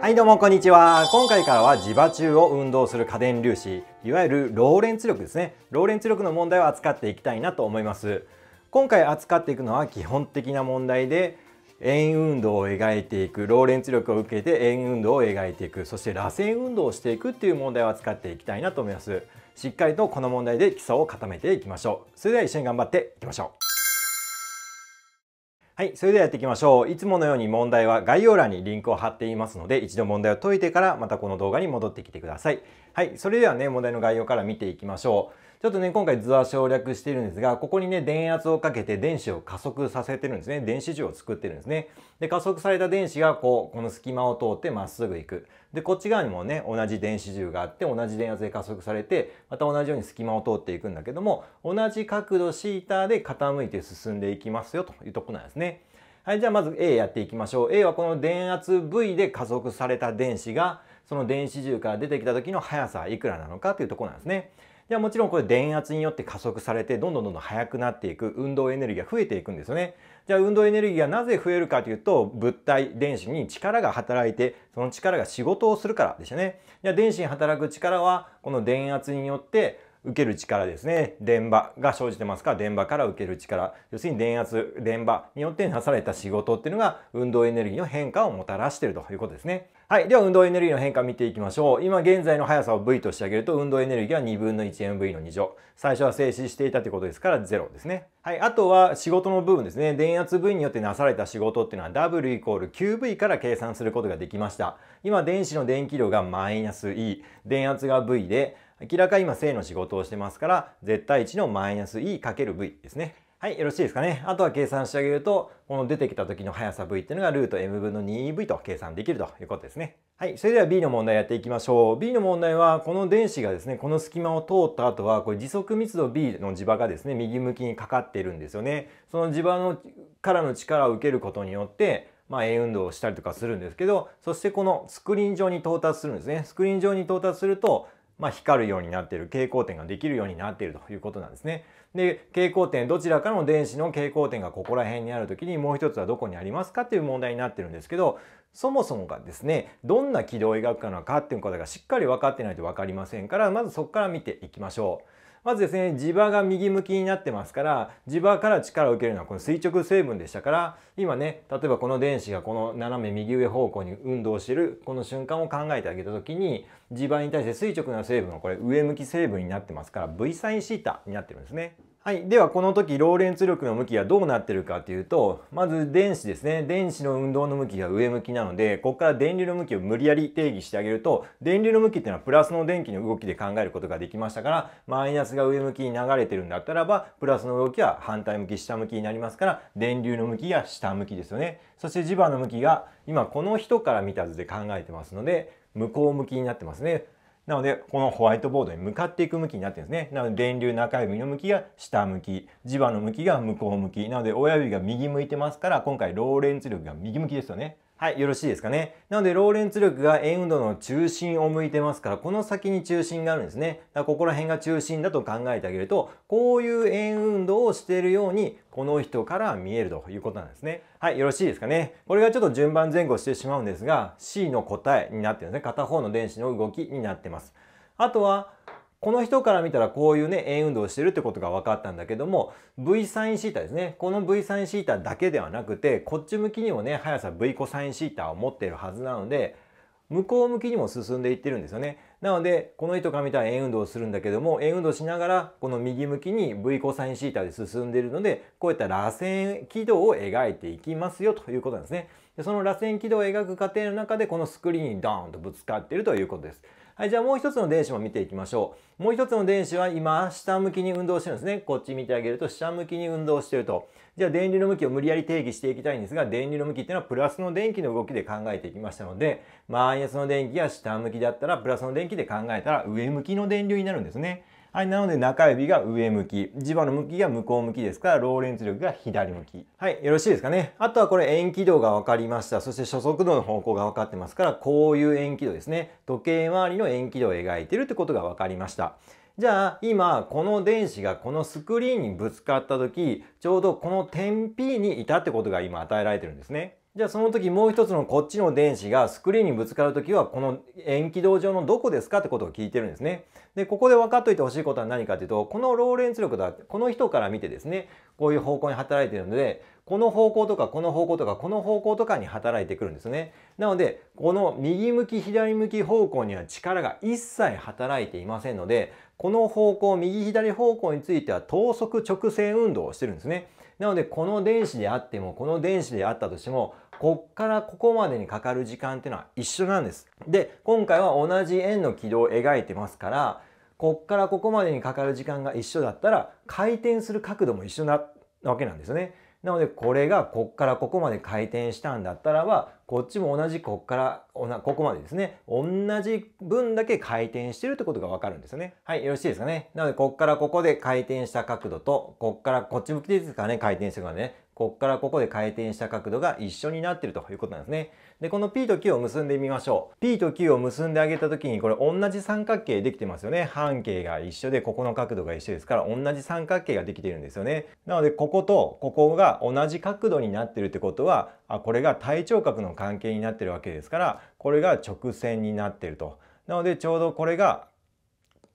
はいどうもこんにちは。今回からは磁場中を運動する家電粒子、いわゆるローレンツ力ですね。ローレンツ力の問題を扱っていきたいなと思います。今回扱っていくのは基本的な問題で、円運動を描いていく、ローレンツ力を受けて円運動を描いていく、そして螺旋運動をしていくっていう問題を扱っていきたいなと思います。しっかりとこの問題で基礎を固めていきましょう。それでは一緒に頑張っていきましょう。はい、それではやっていきましょう。いつものように問題は概要欄にリンクを貼っていますので、一度問題を解いてからまたこの動画に戻ってきてください。はい、それではね、問題の概要から見ていきましょう。ちょっとね、今回図は省略しているんですが、ここにね、電圧をかけて電子を加速させてるんですね。電子銃を作ってるんですね。で、加速された電子がこう、この隙間を通ってまっすぐ行く。で、こっち側にもね、同じ電子銃があって、同じ電圧で加速されて、また同じように隙間を通っていくんだけども、同じ角度 θ で傾いて進んでいきますよというとこなんですね。はい、じゃあまず A やっていきましょう。A はこの電圧 V で加速された電子が、その電子銃から出てきた時の速さはいくらなのかというとこなんですね。ではもちろんこれ電圧によって加速されてどんどんどんどん速くなっていく運動エネルギーが増えていくんですよね。じゃあ運動エネルギーがなぜ増えるかというと物体電子に力が働いてその力が仕事をするからでしたね。じゃあ電子に働く力はこの電圧によって受ける力ですね電波が生じてますから電波から受ける力要するに電圧電波によってなされた仕事っていうのが運動エネルギーの変化をもたらしているということですね。はい。では、運動エネルギーの変化見ていきましょう。今現在の速さを V としてあげると、運動エネルギーは2分の 1mV の2乗。最初は静止していたということですから、0ですね。はい。あとは、仕事の部分ですね。電圧 V によってなされた仕事っていうのは、W イコール QV から計算することができました。今、電子の電気量がマイナス E、電圧が V で、明らか今正の仕事をしてますから、絶対値のマイナス e×v ですね。はい、よろしいですかね。あとは計算してあげると、この出てきた時の速さ v っていうのがルート m 分の 2ev と計算できるということですね。はい、それでは B の問題やっていきましょう。B の問題は、この電子がですね、この隙間を通った後は、これ時速密度 B の磁場がですね、右向きにかかってるんですよね。その磁場のからの力を受けることによって、まあ、円運動をしたりとかするんですけど、そしてこのスクリーン上に到達するんですね。スクリーン上に到達すると、まあ、光るようになっている蛍光点ができるようになっているということなんですね。で蛍光点どちらかの電子の蛍光点がここら辺にある時にもう一つはどこにありますかという問題になってるんですけどそもそもがですねどんな軌道を描くかのかっていうことがしっかり分かってないと分かりませんからまずそこから見ていきましょう。まずですね磁場が右向きになってますから地場から力を受けるのはこの垂直成分でしたから今ね例えばこの電子がこの斜め右上方向に運動してるこの瞬間を考えてあげた時に地場に対して垂直な成分はこれ上向き成分になってますから V サインシータになってるんですね。はい、ではこの時ローレンツ力の向きがどうなってるかというとまず電子ですね電子の運動の向きが上向きなのでここから電流の向きを無理やり定義してあげると電流の向きっていうのはプラスの電気の動きで考えることができましたからマイナスが上向きに流れてるんだったらばプラスの動きは反対向き下向きになりますから電流の向きが下向きですよねそして磁場の向きが今この人から見た図で考えてますので向こう向きになってますねなので、このホワイトボードに向かっていく向きになってるんですね。なので、電流中指の向きが下向き、磁場の向きが向こう向き。なので、親指が右向いてますから、今回、ローレンツ力が右向きですよね。はい、よろしいですかね。なので、ローレンツ力が円運動の中心を向いてますから、この先に中心があるんですね。だからここら辺が中心だと考えてあげると、こういう円運動をしているように、この人から見えるということなんですね。はい、よろしいですかね。これがちょっと順番前後してしまうんですが、C の答えになってるんですね。片方の電子の動きになってます。あとは、この人から見たらこういうね、円運動をしてるってことが分かったんだけども、V サインシータですね。この V サインシータだけではなくて、こっち向きにもね、速さ V コサインシータを持っているはずなので、向こう向きにも進んでいってるんですよね。なので、この人から見たら円運動をするんだけども、円運動しながら、この右向きに V コサインシータで進んでいるので、こういった螺旋軌道を描いていきますよということなんですね。その螺旋軌道を描く過程の中で、このスクリーンにドーンとぶつかっているということです。はい、じゃあもう一つの電子も見ていきましょう。もう一つの電子は今、下向きに運動してるんですね。こっち見てあげると下向きに運動してると。じゃあ電流の向きを無理やり定義していきたいんですが、電流の向きっていうのはプラスの電気の動きで考えていきましたので、マイナスの電気が下向きだったら、プラスの電気で考えたら上向きの電流になるんですね。はい、なので中指が上向き、磁場の向きが向こう向きですから、ローレンツ力が左向き。はい、よろしいですかね。あとはこれ円軌道が分かりました。そして初速度の方向が分かってますから、こういう円軌道ですね。時計回りの円軌道を描いてるってことが分かりました。じゃあ今この電子がこのスクリーンにぶつかった時ちょうどこの点 P にいたってことが今与えられてるんですね。じゃあその時もう一つのこっちの電子がスクリーンにぶつかる時はこの円軌道上のどこですかってことを聞いてるんですね。でここで分かっといてほしいことは何かというとこのローレンツ力だこの人から見てですねこういう方向に働いてるのでこの方向とかこの方向とかこの方向とかに働いてくるんですね。なのでこの右向き左向き方向には力が一切働いていませんのでこの方向右左方向については等速直線運動をしてるんですね。なのでこの電子であってもこの電子であったとしてもこっからここまでにかかる時間っていうのは一緒なんです。で、今回は同じ円の軌道を描いてますから、こっからここまでにかかる時間が一緒だったら、回転する角度も一緒なわけなんですよね。なので、これがこっからここまで回転したんだったらば、こっちも同じこっから、ここまでですね、同じ分だけ回転してるってことがわかるんですよね。はい、よろしいですかね。なので、こっからここで回転した角度と、こっからこっち向きですからね、回転してからね、こっからここで回転した角度が一緒になってるということなんですね。で、この P と Q を結んでみましょう。P と Q を結んであげた時に、これ同じ三角形できてますよね。半径が一緒で、ここの角度が一緒ですから、同じ三角形ができてるんですよね。なので、こことここが同じ角度になってるってことは、あこれが対頂角の関係になってるわけですから、これが直線になってると。なので、ちょうどこれが、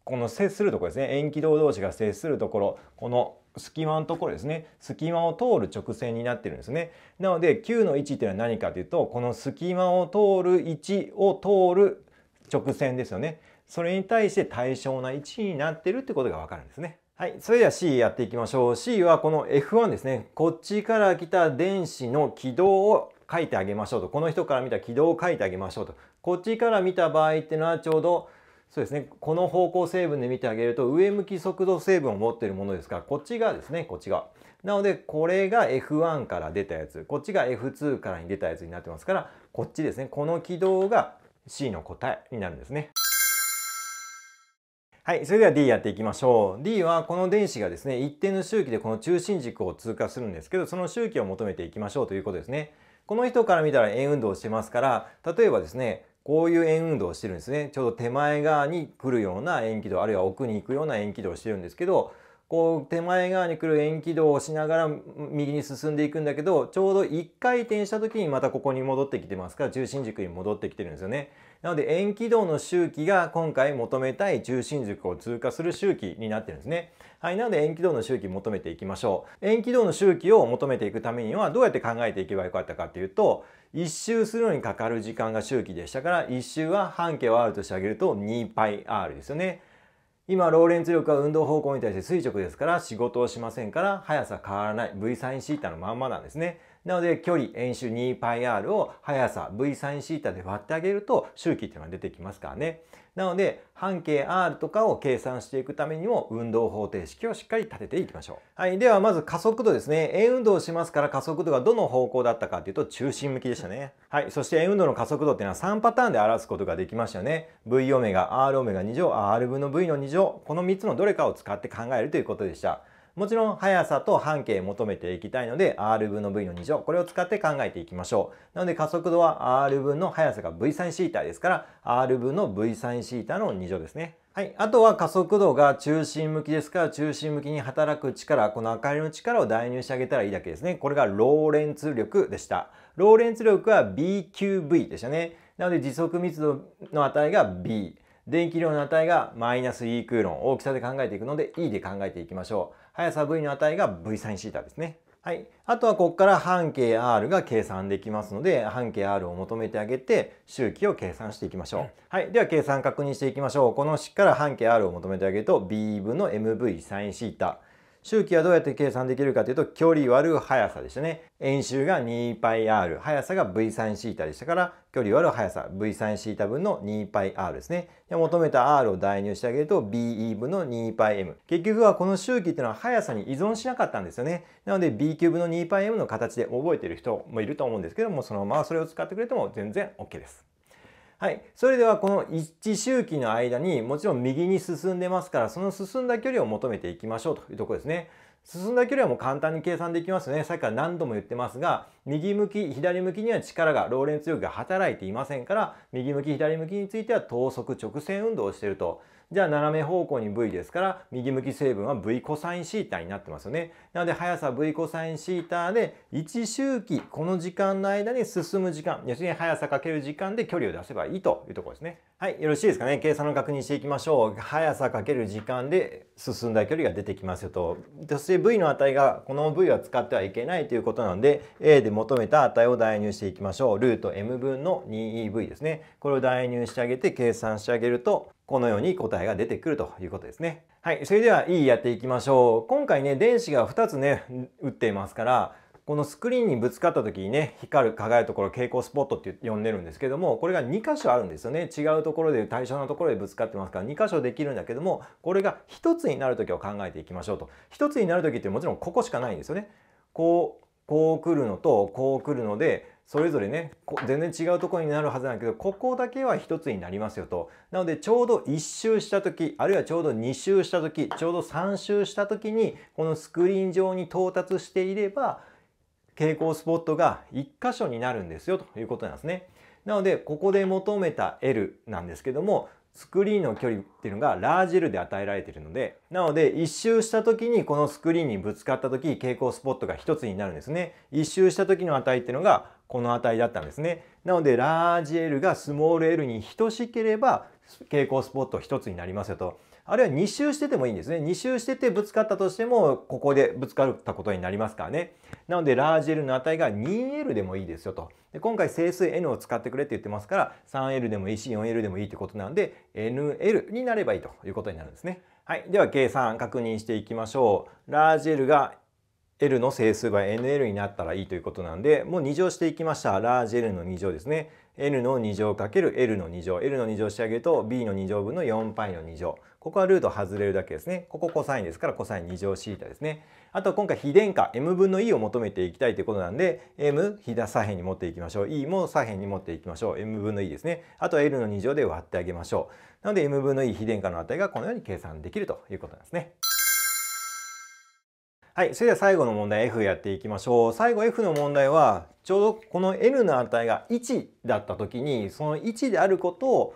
この接するところですね。円軌道同士が接するところ、この隙間のところですね隙間を通る直線になってるんですねなので9の位置っていうのは何かというとこの隙間を通る位置を通る直線ですよねそれに対して対称な位置になってるってことがわかるんですねはい。それでは C やっていきましょう。C はこの F1 ですね。こっちから来た電子の軌道を書いてあげましょうと。この人から見た軌道を書いてあげましょうと。こっちから見た場合っていうのはちょうどそうですねこの方向成分で見てあげると上向き速度成分を持ってるものですからこっち側ですねこっちがなのでこれが F1 から出たやつこっちが F2 からに出たやつになってますからこっちですねこの軌道が C の答えになるんですね。はい。それでは D やっていきましょう。D はこの電子がですね、一定の周期でこの中心軸を通過するんですけど、その周期を求めていきましょうということですね。この人から見たら円運動をしてますから、例えばですね、こういう円運動をしてるんですねちょうど手前側に来るような円軌道あるいは奥に行くような円軌道をしてるんですけどこう手前側に来る円軌道をしながら右に進んでいくんだけどちょうど1回転した時にまたここに戻ってきてますから中心軸に戻ってきてるんですよね。なので円軌道の周期が今回求めたい中心軸を通過する周期になってるんですね。はい、なので円軌道の周期を求めていきましょう。円軌道の周期を求めていくためにはどうやって考えていけばよかったかっていうと1周するのにかかる時間が周期でしたから1周は半径を r としてあげると 2πr ですよね。今ローレンツ力は運動方向に対して垂直ですから仕事をしませんから速さ変わらない v サイン θ のまんまなんですね。なので距離円周 2πr を速さ vsinθ で割ってあげると周期っていうのが出てきますからね。なので半径 r とかを計算していくためにも運動方程式をしっかり立てていきましょう。はい、ではまず加速度ですね。円運動をしますから加速度がどの方向だったかというと中心向きでしたね。はい、そして円運動の加速度っていうのは3パターンで表すことができましたよね。v オメガ r オメガ2乗 r 分の v の2乗この3つのどれかを使って考えるということでした。もちろん速さと半径求めていきたいので r 分の v の2乗これを使って考えていきましょうなので加速度は r 分の速さが v サインシータですから r 分の v サインシータの2乗ですねはい。あとは加速度が中心向きですから、中心向きに働く力、この明かりの力を代入してあげたらいいだけですね。これがローレンツ力でした。ローレンツ力は BQV でしたね。なので時速密度の値が B。電気量の値がマイナス E クーロン。大きさで考えていくので E で考えていきましょう。速さ v の値が v サインシータですね。はい。あとはここから半径 r が計算できますので、半径 r を求めてあげて、周期を計算していきましょう。はい。では計算確認していきましょう。この式から半径 r を求めてあげると、b 分の mv サインシータ。周期はどうやって計算できるかというと、距離割る速さでしたね。円周が 2πr、速さが v サインシータでしたから、距離割る速さ V3θ 分の 2πr ですね。で求めた r を代入してあげると be 分の 2πm。結局はこの周期っていうのは速さに依存しなかったんですよね。なので b 級分の 2πm の形で覚えてる人もいると思うんですけどもそのままそれを使ってくれても全然 OK です。はい、それではこの1周期の間にもちろん右に進んでますからその進んだ距離を求めていきましょうというところですね。進んだ距離はもう簡単に計算できますね。さっきから何度も言ってますが、右向き、左向きには力が、ローレンツ力が働いていませんから、右向き、左向きについては等速直線運動をしていると。じゃあ斜め方向に V ですから、右向き成分は V コサインシータになってますよね。なので速さ V コサインシータで1周期、この時間の間に進む時間、要するに速さかける時間で距離を出せばいいというところですね。はい、よろしいですかね。計算の確認していきましょう。速さかける時間で進んだ距離が出てきますよと。そして v の値がこの v は使ってはいけないということなので a で求めた値を代入していきましょう。ルート m 分の 2ev ですね。これを代入してあげて計算してあげるとこのように答えが出てくるということですね。はい、それでは E やっていきましょう。今回ね電子が2つね打っていますからこのスクリーンにぶつかった時にね光る輝くところ蛍光スポットって呼んでるんですけどもこれが2箇所あるんですよね違うところで対象のところでぶつかってますから2箇所できるんだけどもこれが1つになる時を考えていきましょうと1つになる時ってもちろんここしかないんですよねこうこう来るのとこう来るのでそれぞれね全然違うところになるはずなんだけどここだけは1つになりますよとなのでちょうど1周した時あるいはちょうど2周した時ちょうど3周した時にこのスクリーン上に到達していれば蛍光スポットが1箇所になるんですよということなんですね。なのでここで求めた L なんですけどもスクリーンの距離っていうのがラージ L で与えられているのでなので1周した時にこのスクリーンにぶつかった時蛍光スポットが1つになるんですね。1周した時の値っていうのがこの値だったんですね。なのでラージ L がスモール L に等しければ蛍光スポット1つになりますよと。あるいは2周しててもいいんですね。2周しててぶつかったとしても、ここでぶつかったことになりますからね。なので、ラージ L の値が 2L でもいいですよと。で今回整数 N を使ってくれって言ってますから、3L でもいいし、4L でもいいってことなんで、NL になればいいということになるんですね。はい。では、計算確認していきましょう。ラージ L が L の整数が NL になったらいいということなんで、もう2乗していきました。ラージ L の2乗ですね。N の2乗かける L の2乗。L の2乗してあげると、B の2乗分の 4π の2乗。ここはルート外れるだけですね。ここコサインですから、コサイン2乗シータですね。あと今回、非電化、m 分の e を求めていきたいということなんで、m、非左辺に持っていきましょう。e も左辺に持っていきましょう。m 分の e ですね。あと l の2乗で割ってあげましょう。なので、m 分の e 非電化の値がこのように計算できるということなんですね。はい。それでは最後の問題 F やっていきましょう。最後 F の問題は、ちょうどこの n の値が1だった時に、その1であることを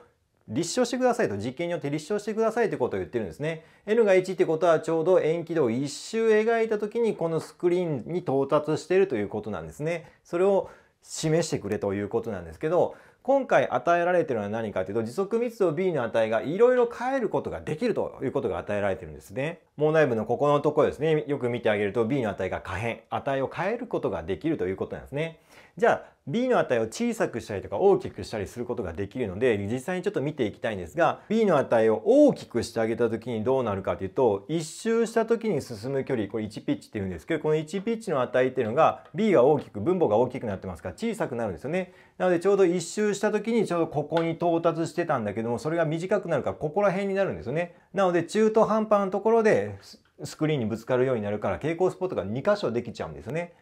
立証してくださいと、実験によって立証してくださいってことを言ってるんですね。N が1ってことはちょうど円軌道を1周描いた時にこのスクリーンに到達しているということなんですね。それを示してくれということなんですけど、今回与えられてるのは何かというと時速密度 b の値がいろいろ変えることができるということが与えられてるんですね。問題文のここのところですねよく見てあげると b の値が可変値を変えることができるということなんですね。じゃあ B の値を小さくしたりとか大きくしたりすることができるので実際にちょっと見ていきたいんですが B の値を大きくしてあげた時にどうなるかというと1周した時に進む距離これ1ピッチっていうんですけどこの1ピッチの値っていうのが B が大きく分母が大きくなってますから小さくなるんですよねなのでちょうど1周した時にちょうどここに到達してたんだけどもそれが短くなるからここら辺になるんですよねなので中途半端なところでスクリーンにぶつかるようになるから蛍光スポットが2箇所できちゃうんですよね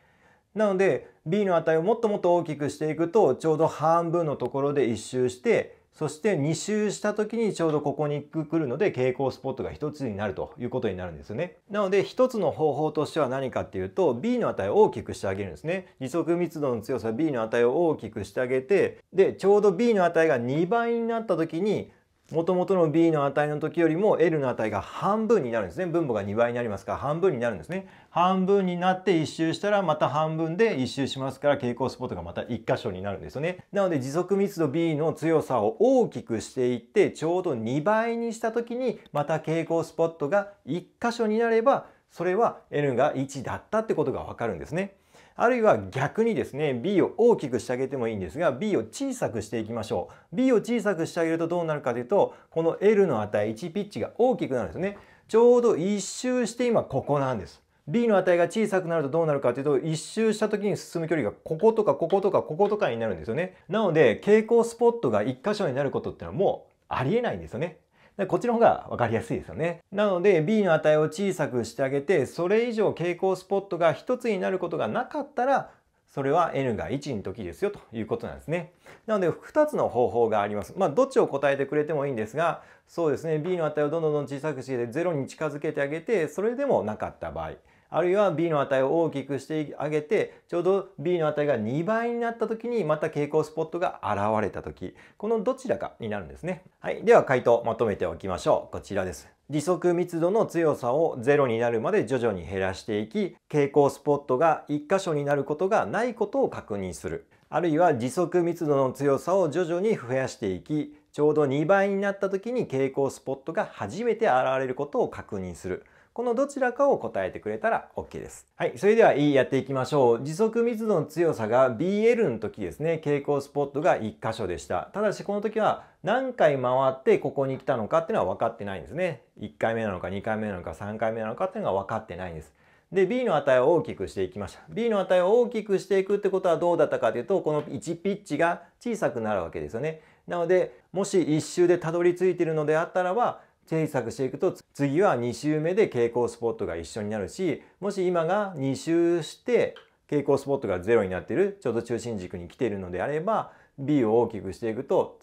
なので b の値をもっともっと大きくしていくとちょうど半分のところで1周してそして2周した時にちょうどここに来るので蛍光スポットが1つになるということになるんですよね。なので1つの方法としては何かっていうと B の値を大きくしてあげるんですね。時速密度の強さ B の値を大きくしてあげてでちょうど B の値が2倍になった時にもともとの b の値の時よりも l の値が半分になるんですね。分母が2倍になりますから半分になるんですね。半分になって一周したらまた半分で一周しますから蛍光スポットがまた1箇所になるんですよね。なので持続密度 b の強さを大きくしていってちょうど2倍にした時にまた蛍光スポットが1箇所になればそれは n が1だったってことがわかるんですね。あるいは逆にですね b を大きくしてあげてもいいんですが b を小さくしていきましょう b を小さくしてあげるとどうなるかというとこの L の値1ピッチが大きくなるんですねちょうど一周して今ここなんです b の値が小さくなるとどうなるかというと1周した時に進む距離がこことかこことかこことかになるんですよねなので蛍光スポットが1箇所になることってのはもうありえないんですよねでこっちの方が分かりやすいですよね。なので B の値を小さくしてあげてそれ以上蛍光スポットが1つになることがなかったらそれは n が1の時ですよということなんですね。なので2つの方法があります。まあどっちを答えてくれてもいいんですがそうですね B の値をどんどん小さくして0に近づけてあげてそれでもなかった場合。あるいは B の値を大きくしてあげてちょうど B の値が2倍になった時にまた蛍光スポットが現れた時このどちらかになるんですね。はい、では回答まとめておきましょう。こちらです。時速密度の強さを0になるまで徐々に減らしていき蛍光スポットが1箇所になることがないことを確認するあるいは時速密度の強さを徐々に増やしていきちょうど2倍になった時に蛍光スポットが初めて現れることを確認するこのどちらかを答えてくれたら OK です。はい、それでは E やっていきましょう。時速密度の強さが BL の時ですね、蛍光スポットが1箇所でした。ただしこの時は何回回ってここに来たのかっていうのは分かってないんですね。1回目なのか2回目なのか3回目なのかっていうのが分かってないんです。で B の値を大きくしていきました B の値を大きくしていくってことはどうだったかというとこの1ピッチが小さくなるわけですよねなのでもし1周でたどり着いているのであったらば小さくしていくと次は2周目で蛍光スポットが一緒になるしもし今が2周して蛍光スポットが0になってるちょうど中心軸に来ているのであれば B を大きくしていくと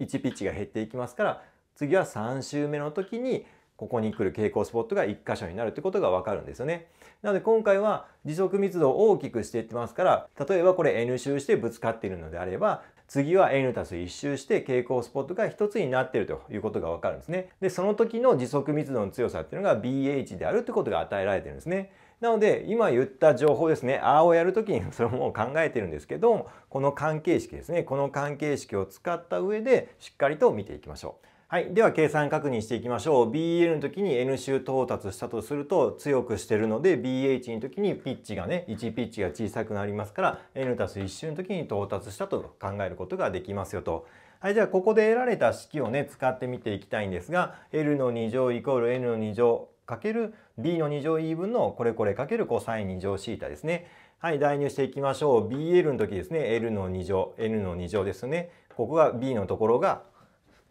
1ピッチが減っていきますから次は3周目の時にここに来る蛍光スポットが1箇所になるってことがわかるんですよね。なので今回は時速密度を大きくしていってますから例えばこれ N 周してぶつかっているのであれば次は n たす1周して蛍光スポットが1つになっているということがわかるんですね。で、その時の時速密度の強さっていうのが BH であるってことが与えられてるんですね。なので今言った情報ですね「R をやる時に それも考えてるんですけどこの関係式ですねこの関係式を使った上でしっかりと見ていきましょう。はい、では計算確認していきましょう。BL の時に N 周到達したとすると強くしてるので BH の時にピッチがね1ピッチが小さくなりますから N 1周の時に到達したと考えることができますよと。はい、じゃあここで得られた式をね使ってみていきたいんですが L の2乗イコール N の2乗かける B の2乗 E 分のこれこれかける cos2 乗 θ ですね。はい、代入していきましょう。BL の時ですね L の2乗 N の2乗ですね。ここが B のところが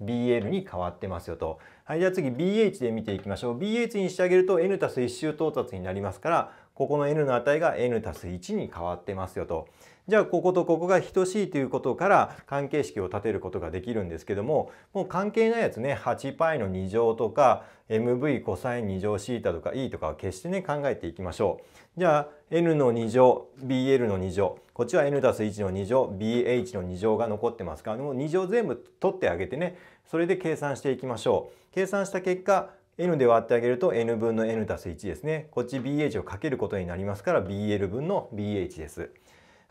BL に変わってますよと。はい、じゃあ次 BH で見ていきましょう。BH にしてあげると n たす1周到達になりますから、ここの n の値が n たす1に変わってますよと。じゃあこことここが等しいということから関係式を立てることができるんですけどももう関係ないやつね 8π の2乗とか mvcos2 乗 θ とか e とかは決してね考えていきましょう。じゃあ n の2乗 bl の2乗こっちは n たす1の2乗 bh の2乗が残ってますからもう2乗全部取ってあげてねそれで計算していきましょう。計算した結果 n で割ってあげると n 分の n たす1ですね。こっち bh をかけることになりますから bl 分の bh です。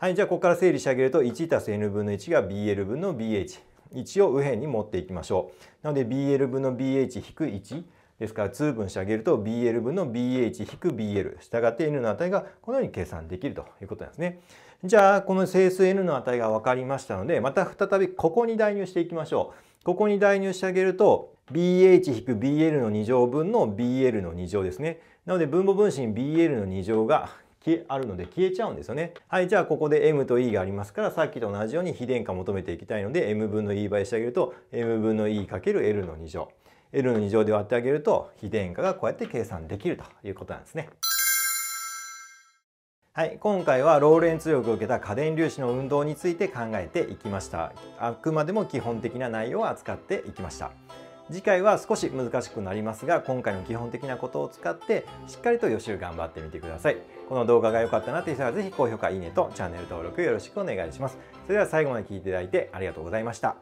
はい、じゃあここから整理してあげると 1+n 分の1が bl 分の bh。1を右辺に持っていきましょう。なので bl 分の bh-1 ですから通分してあげると bl 分の bh-bl したがって n の値がこのように計算できるということなんですね。じゃあこの整数 n の値が分かりましたのでまた再びここに代入していきましょう。ここに代入してあげると bh-bl の2乗分の bl の2乗ですね。なので分母分子に bl の2乗があるので消えちゃうんですよね。はい、じゃあここで m と e がありますからさっきと同じように非電荷求めていきたいので m 分の e 倍してあげると m 分の e×l の2乗。L の2乗で割ってあげると非電荷がこうやって計算できるということなんですね。はい、今回はローレン強く受けた過電粒子の運動について考えていきました。あくまでも基本的な内容を扱っていきました。次回は少し難しくなりますが今回の基本的なことを使ってしっかりと予習頑張ってみてくださいこの動画が良かったなという人は是非高評価いいねとチャンネル登録よろしくお願いしますそれでは最後まで聴いていただいてありがとうございました